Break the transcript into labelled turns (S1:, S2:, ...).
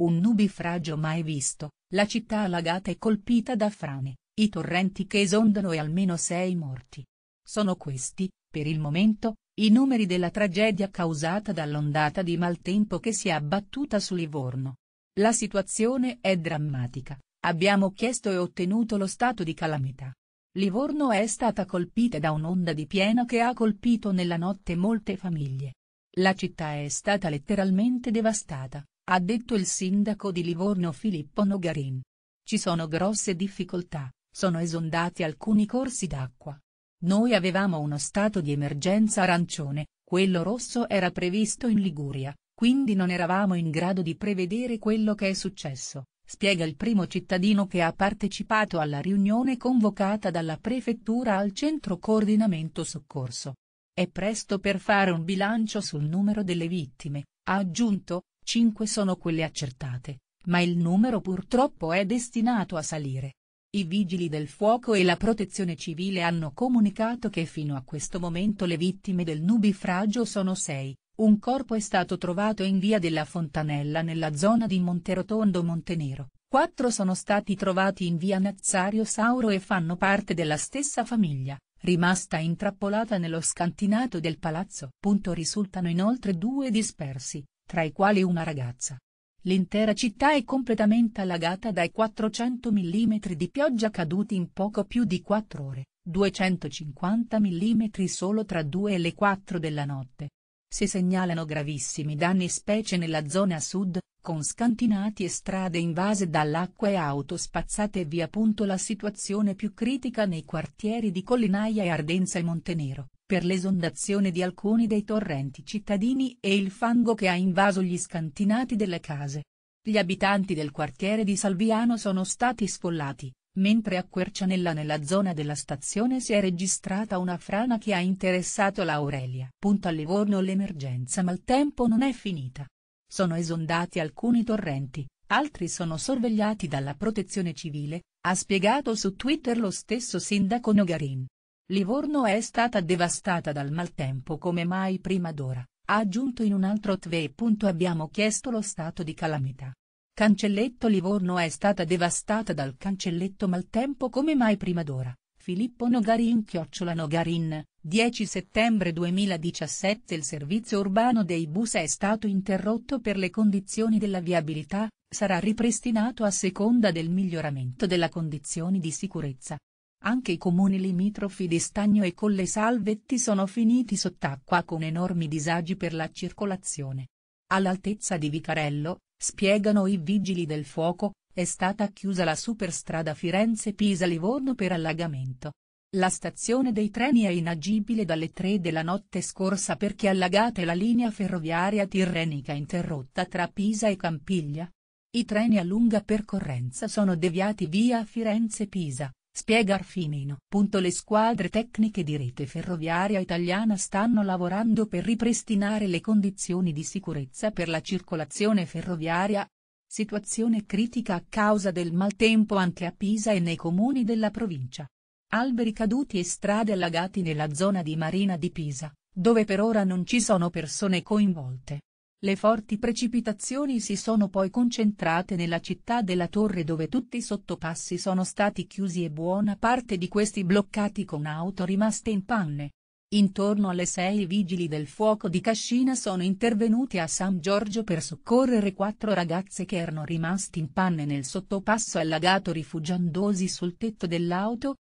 S1: Un nubifragio mai visto, la città allagata e colpita da frane, i torrenti che esondano e almeno sei morti. Sono questi, per il momento, i numeri della tragedia causata dall'ondata di maltempo che si è abbattuta su Livorno. La situazione è drammatica, abbiamo chiesto e ottenuto lo stato di calamità. Livorno è stata colpita da un'onda di piena che ha colpito nella notte molte famiglie. La città è stata letteralmente devastata, ha detto il sindaco di Livorno Filippo Nogarin. Ci sono grosse difficoltà, sono esondati alcuni corsi d'acqua. Noi avevamo uno stato di emergenza arancione, quello rosso era previsto in Liguria, quindi non eravamo in grado di prevedere quello che è successo, spiega il primo cittadino che ha partecipato alla riunione convocata dalla prefettura al centro coordinamento soccorso. È presto per fare un bilancio sul numero delle vittime, ha aggiunto, 5 sono quelle accertate, ma il numero purtroppo è destinato a salire. I vigili del fuoco e la protezione civile hanno comunicato che fino a questo momento le vittime del nubifragio sono 6, un corpo è stato trovato in via della Fontanella nella zona di Monterotondo Montenero, quattro sono stati trovati in via Nazario Sauro e fanno parte della stessa famiglia, rimasta intrappolata nello scantinato del palazzo. Risultano inoltre due dispersi, tra i quali una ragazza. L'intera città è completamente allagata dai 400 mm di pioggia caduti in poco più di 4 ore, 250 mm solo tra 2 e le 4 della notte. Si segnalano gravissimi danni specie nella zona sud, con scantinati e strade invase dall'acqua e auto spazzate via. La situazione più critica nei quartieri di Collinaia e Ardenza e Montenero, per l'esondazione di alcuni dei torrenti cittadini e il fango che ha invaso gli scantinati delle case. Gli abitanti del quartiere di Salviano sono stati sfollati, mentre a Quercianella nella zona della stazione si è registrata una frana che ha interessato l'Aurelia. Punto a Livorno l'emergenza ma il tempo non è finita. Sono esondati alcuni torrenti, altri sono sorvegliati dalla protezione civile, ha spiegato su Twitter lo stesso sindaco Nogarin. Livorno è stata devastata dal maltempo come mai prima d'ora, ha aggiunto in un altro tweet. Abbiamo chiesto lo stato di calamità. Cancelletto Livorno è stata devastata dal cancelletto maltempo come mai prima d'ora. Filippo Nogarin Chiocciola Nogarin, 10 settembre 2017 Il servizio urbano dei bus è stato interrotto per le condizioni della viabilità, sarà ripristinato a seconda del miglioramento delle condizioni di sicurezza. Anche i comuni limitrofi di Stagno e Colle Salvetti sono finiti sott'acqua con enormi disagi per la circolazione. All'altezza di Vicarello, spiegano i vigili del fuoco, è stata chiusa la superstrada Firenze-Pisa-Livorno per allagamento. La stazione dei treni è inagibile dalle 3 della notte scorsa perché allagata è la linea ferroviaria tirrenica interrotta tra Pisa e Campiglia. I treni a lunga percorrenza sono deviati via Firenze-Pisa. Spiega Arfimino. le squadre tecniche di rete ferroviaria italiana stanno lavorando per ripristinare le condizioni di sicurezza per la circolazione ferroviaria. Situazione critica a causa del maltempo anche a Pisa e nei comuni della provincia. Alberi caduti e strade allagati nella zona di Marina di Pisa, dove per ora non ci sono persone coinvolte. Le forti precipitazioni si sono poi concentrate nella città della Torre dove tutti i sottopassi sono stati chiusi e buona parte di questi bloccati con auto rimaste in panne. Intorno alle sei i vigili del fuoco di Cascina sono intervenuti a San Giorgio per soccorrere quattro ragazze che erano rimaste in panne nel sottopasso allagato rifugiandosi sul tetto dell'auto,